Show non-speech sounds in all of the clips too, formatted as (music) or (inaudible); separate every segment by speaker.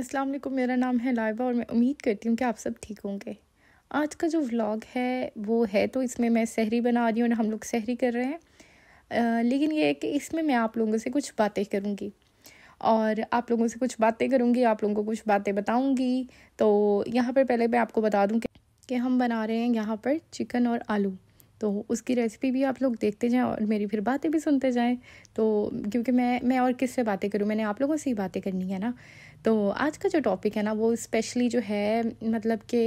Speaker 1: अस्सलाम वालेकुम मेरा नाम है लाइबा और मैं उम्मीद करती हूँ कि आप सब ठीक होंगे आज का जो व्लॉग है वो है तो इसमें मैं सहरी बना रही हूँ और हम लोग सहरी कर रहे हैं आ, लेकिन ये है कि इसमें मैं आप लोगों से कुछ बातें करूँगी और आप लोगों से कुछ बातें करूँगी आप लोगों को कुछ बातें बताऊँगी तो यहाँ पर पहले मैं आपको बता दूँ कि हम बना रहे हैं यहाँ पर चिकन और आलू तो उसकी रेसिपी भी आप लोग देखते जाएं और मेरी फिर बातें भी सुनते जाएं तो क्योंकि मैं मैं और किससे बातें करूं मैंने आप लोगों से ही बातें करनी है ना तो आज का जो टॉपिक है ना वो स्पेशली जो है मतलब कि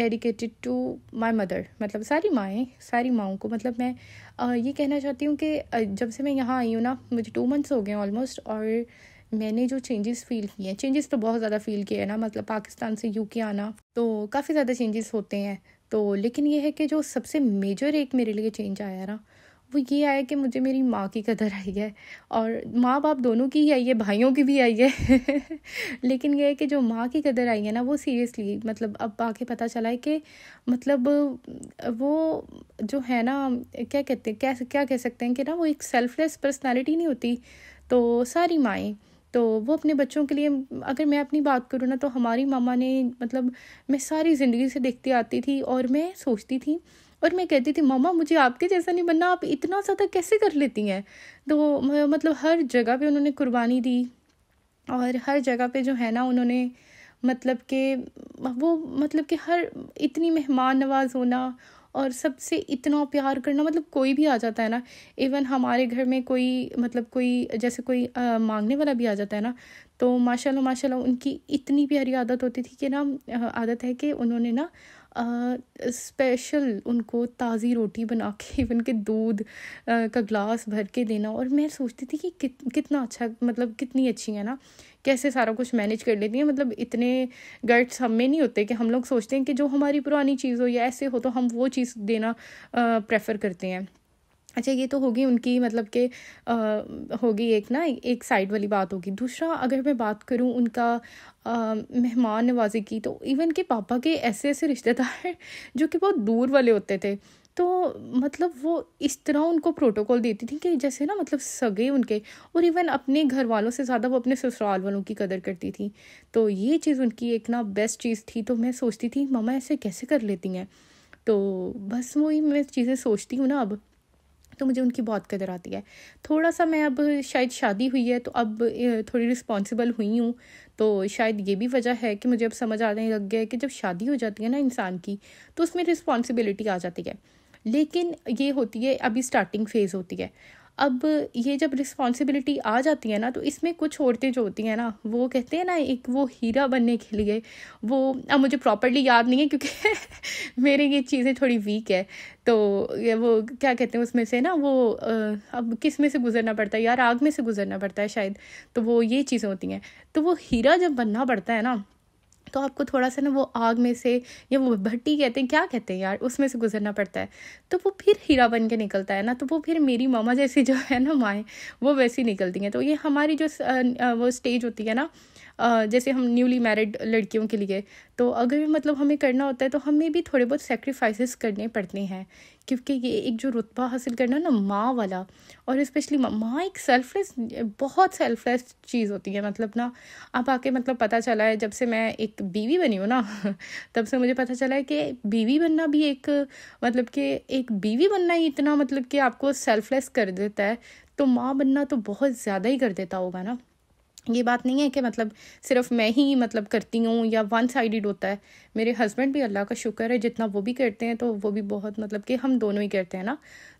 Speaker 1: डेडिकेटेड टू माय मदर मतलब सारी माएँ सारी माओं को मतलब मैं uh, ये कहना चाहती हूँ कि जब से मैं यहाँ आई हूँ ना मुझे टू मंथ्स हो गए ऑलमोस्ट और मैंने जो चेंजेस फील किए हैं चेंजेस तो बहुत ज़्यादा फील किए हैं ना मतलब पाकिस्तान से के आना तो काफ़ी ज़्यादा चेंजेस होते हैं तो लेकिन ये है कि जो सबसे मेजर एक मेरे लिए चेंज आया ना वो ये आया कि मुझे मेरी माँ की कदर आई है और माँ बाप दोनों की ही आई है भाइयों की भी आई है (laughs) लेकिन ये है कि जो माँ की कदर आई है ना वो सीरियसली मतलब अब आके पता चला है कि मतलब वो जो है ना क्या कहते हैं क्या क्या कह सकते हैं कि ना वो एक सेल्फलेस पर्सनैलिटी नहीं होती तो सारी माएँ तो वो अपने बच्चों के लिए अगर मैं अपनी बात करूँ ना तो हमारी मामा ने मतलब मैं सारी ज़िंदगी से देखती आती थी और मैं सोचती थी और मैं कहती थी मामा मुझे आपके जैसा नहीं बनना आप इतना ज़्यादा कैसे कर लेती हैं तो मतलब हर जगह पे उन्होंने कुर्बानी दी और हर जगह पे जो है ना उन्होंने मतलब कि वो मतलब कि हर इतनी मेहमान नवाज होना और सबसे इतना प्यार करना मतलब कोई भी आ जाता है ना इवन हमारे घर में कोई मतलब कोई जैसे कोई आ, मांगने वाला भी आ जाता है ना तो माशाल्लाह माशाल्लाह उनकी इतनी प्यारी आदत होती थी कि ना आदत है कि उन्होंने ना स्पेशल उनको ताज़ी रोटी बना के इवन के दूध का ग्लास भर के देना और मैं सोचती थी कि कितना अच्छा मतलब कितनी अच्छी है ना कैसे सारा कुछ मैनेज कर लेती हैं मतलब इतने गर्ट्स हम में नहीं होते कि हम लोग सोचते हैं कि जो हमारी पुरानी चीज़ हो या ऐसे हो तो हम वो चीज़ देना प्रेफर करते हैं अच्छा ये तो होगी उनकी मतलब के होगी एक ना एक साइड वाली बात होगी दूसरा अगर मैं बात करूँ उनका मेहमान नवाजी की तो इवन के पापा के ऐसे ऐसे रिश्तेदार (laughs) जो कि बहुत दूर वाले होते थे तो मतलब वो इस तरह उनको प्रोटोकॉल देती थी कि जैसे ना मतलब सगे उनके और इवन अपने घर वालों से ज़्यादा वो अपने ससुराल वालों की कदर करती थी तो ये चीज़ उनकी एक ना बेस्ट चीज़ थी तो मैं सोचती थी ममा ऐसे कैसे कर लेती हैं तो बस वही मैं चीज़ें सोचती हूँ ना अब तो मुझे उनकी बहुत कदर आती है थोड़ा सा मैं अब शायद शादी हुई है तो अब थोड़ी रिस्पॉन्सिबल हुई हूँ तो शायद ये भी वजह है कि मुझे अब समझ आने लग गया है कि जब शादी हो जाती है ना इंसान की तो उसमें रिस्पॉन्सिबिलिटी आ जाती है लेकिन ये होती है अभी स्टार्टिंग फेज़ होती है अब ये जब रिस्पॉन्सिबिलिटी आ जाती है ना तो इसमें कुछ औरतें जो होती हैं ना वो कहते हैं ना एक वो हीरा बनने के लिए वो अब मुझे प्रॉपरली याद नहीं है क्योंकि (laughs) मेरे ये चीज़ें थोड़ी वीक है तो वो क्या कहते हैं उसमें से ना वो अब किस में से गुजरना पड़ता है यार आग में से गुजरना पड़ता है शायद तो वो ये चीज़ें होती हैं तो वो हीरा जब बनना पड़ता है ना तो आपको थोड़ा सा ना वो आग में से या वो भट्टी कहते हैं क्या कहते हैं यार उसमें से गुजरना पड़ता है तो वो फिर हीरा बन के निकलता है ना तो वो फिर मेरी मामा जैसी जो है ना माएँ वो वैसी निकलती हैं तो ये हमारी जो वो स्टेज होती है ना जैसे हम न्यूली मैरिड लड़कियों के लिए तो अगर मतलब हमें करना होता है तो हमें भी थोड़े बहुत सेक्रीफाइसेस करने पड़ते हैं क्योंकि ये एक जो रुतबा हासिल करना ना माँ वाला और इस्पेशली माँ माँ एक सेल्फलेस बहुत सेल्फलेस चीज़ होती है मतलब ना अब आके मतलब पता चला है जब से मैं एक बीवी बनी हूँ ना (laughs) तब से मुझे पता चला है कि बीवी बनना भी एक मतलब कि एक बीवी बनना ही इतना मतलब कि आपको सेल्फलेस कर देता है तो माँ बनना तो बहुत ज़्यादा ही कर देता होगा ना ये बात नहीं है कि मतलब सिर्फ मैं ही मतलब करती हूँ या वन साइडेड होता है मेरे हस्बैंड भी अल्लाह का शुक्र है जितना वो भी करते हैं तो वो भी बहुत मतलब कि हम दोनों ही करते हैं ना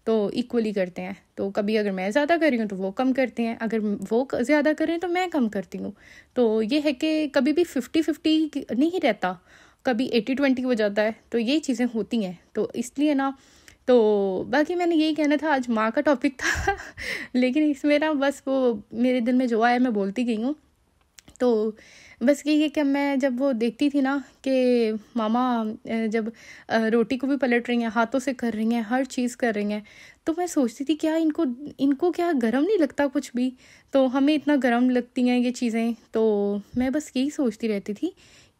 Speaker 1: तो इक्वली करते हैं तो कभी अगर मैं ज़्यादा कर रही हूँ तो वो कम करते हैं अगर वो ज़्यादा करें तो मैं कम करती हूँ तो ये है कि कभी भी फिफ्टी फिफ्टी नहीं रहता कभी एटी ट्वेंटी हो जाता है तो ये चीज़ें होती हैं तो इसलिए ना तो बाकी मैंने यही कहना था आज माँ का टॉपिक था (laughs) लेकिन इसमें ना बस वो मेरे दिल में जो आया मैं बोलती गई हूँ तो बस यही है कि मैं जब वो देखती थी ना कि मामा जब रोटी को भी पलट रही हैं हाथों से कर रही हैं हर चीज़ कर रही हैं तो मैं सोचती थी क्या इनको इनको क्या गर्म नहीं लगता कुछ भी तो हमें इतना गर्म लगती हैं ये चीज़ें तो मैं बस यही सोचती रहती थी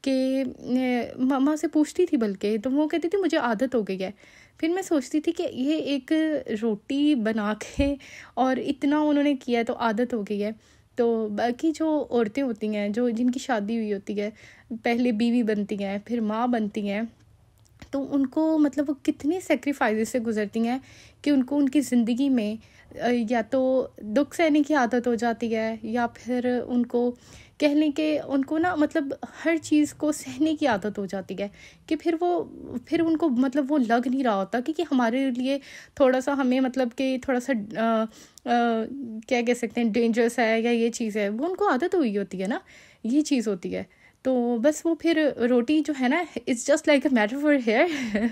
Speaker 1: कि मामा से पूछती थी बल्कि तो वो कहती थी मुझे आदत हो गई है फिर मैं सोचती थी कि ये एक रोटी बना के और इतना उन्होंने किया है तो आदत हो गई है तो बाकी जो औरतें होती हैं जो जिनकी शादी हुई होती है पहले बीवी बनती हैं फिर माँ बनती हैं तो उनको मतलब वो कितने सेक्रीफाइस से गुजरती हैं कि उनको उनकी ज़िंदगी में या तो दुख सहने की आदत हो जाती है या फिर उनको कह लें कि उनको ना मतलब हर चीज़ को सहने की आदत हो जाती है कि फिर वो फिर उनको मतलब वो लग नहीं रहा होता क्योंकि हमारे लिए थोड़ा सा हमें मतलब कि थोड़ा सा आ, आ, क्या कह सकते हैं डेंजरस है या ये चीज़ है वो उनको आदत हुई होती है ना ये चीज़ होती है तो बस वो फिर रोटी जो है ना it's just like a matter for hair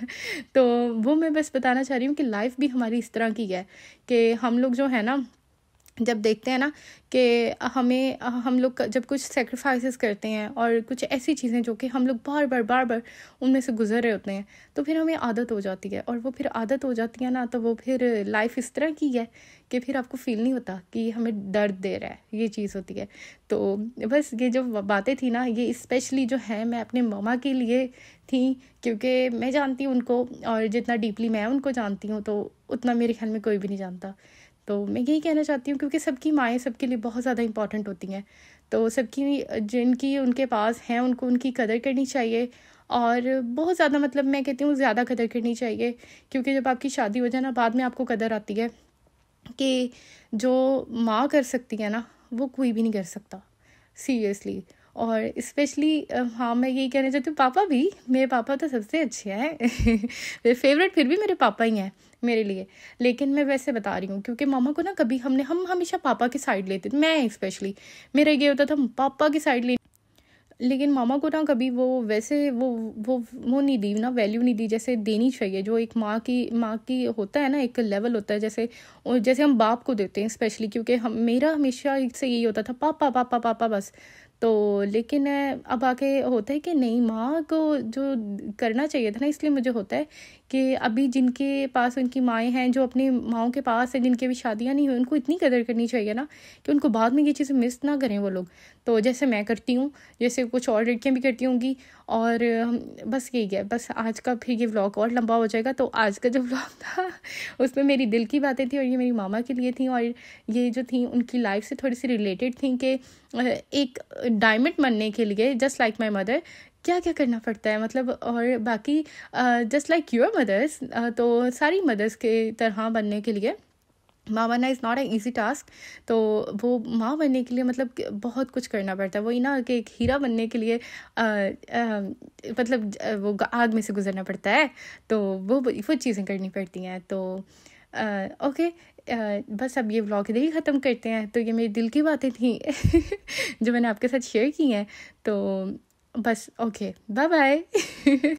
Speaker 1: तो वो मैं बस बताना चाह रही हूँ कि लाइफ भी हमारी इस तरह की है कि हम लोग जो है ना जब देखते हैं ना कि हमें हम लोग जब कुछ सेक्रीफाइसेस करते हैं और कुछ ऐसी चीज़ें जो कि हम लोग बार बार बार बार उनमें से गुजर रहे होते हैं तो फिर हमें आदत हो जाती है और वो फिर आदत हो जाती है ना तो वो फिर लाइफ इस तरह की है कि फिर आपको फील नहीं होता कि हमें दर्द दे रहा है ये चीज़ होती है तो बस ये जो बातें थी ना ये स्पेशली जो है मैं अपने मामा के लिए थी क्योंकि मैं जानती हूँ उनको और जितना डीपली मैं उनको जानती हूँ तो उतना मेरे ख्याल में कोई भी नहीं जानता तो मैं यही कहना चाहती हूँ क्योंकि सबकी माएँ सबके लिए बहुत ज़्यादा इंपॉर्टेंट होती हैं तो सबकी जिनकी उनके पास हैं उनको उनकी कदर करनी चाहिए और बहुत ज़्यादा मतलब मैं कहती हूँ ज़्यादा कदर करनी चाहिए क्योंकि जब आपकी शादी हो जाए ना बाद में आपको कदर आती है कि जो माँ कर सकती है ना वो कोई भी नहीं कर सकता सीरियसली और स्पेशली हाँ मैं यही कहना चाहती हूँ पापा भी मेरे पापा तो सबसे अच्छे हैं (laughs) मेरे फेवरेट फिर भी मेरे पापा ही हैं मेरे लिए लेकिन मैं वैसे बता रही हूँ क्योंकि मामा को ना कभी हमने हम हमेशा पापा की साइड लेते थे मैं स्पेशली मेरा ये होता था पापा की साइड ले लेकिन मामा को ना कभी वो वैसे वो वो वो नहीं दी ना वैल्यू नहीं दी जैसे देनी चाहिए जो एक माँ की माँ की होता है ना एक लेवल होता है जैसे और जैसे हम बाप को देते हैं स्पेशली क्योंकि हम मेरा हमेशा से यही होता था पापा पापा पापा बस तो लेकिन अब आके होता है कि नहीं माँ को जो करना चाहिए था ना इसलिए मुझे होता है कि अभी जिनके पास उनकी माएँ हैं जो अपनी माओं के पास हैं जिनकी अभी शादियाँ नहीं हुई उनको इतनी कदर करनी चाहिए ना कि उनको बाद में ये चीज़ें मिस ना करें वो लोग तो जैसे मैं करती हूँ जैसे कुछ और लड़कियाँ भी करती होंगी और बस यही है बस आज का फिर ये व्लॉग और लंबा हो जाएगा तो आज का जो व्लॉग था (laughs) उसमें मेरी दिल की बातें थी और ये मेरी मामा के लिए थी और ये जो थी उनकी लाइफ से थोड़ी सी रिलेटेड थी कि एक डायमंड बनने के लिए जस्ट लाइक माई मदर क्या क्या करना पड़ता है मतलब और बाकी जस्ट लाइक योर मदर्स तो सारी मदर्स के तरह बनने के लिए माँ बनना is not a easy task तो वो माँ बनने के लिए मतलब बहुत कुछ करना पड़ता है वही ना कि एक हीरा बनने के लिए आ, आ, मतलब वो आग में से गुजरना पड़ता है तो वो वो चीज़ें करनी पड़ती हैं तो आ, ओके आ, बस अब ये ब्लॉग इधर ही ख़त्म करते हैं तो ये मेरी दिल की बातें थी (laughs) जो मैंने आपके साथ शेयर की हैं तो बस ओके बाय बाय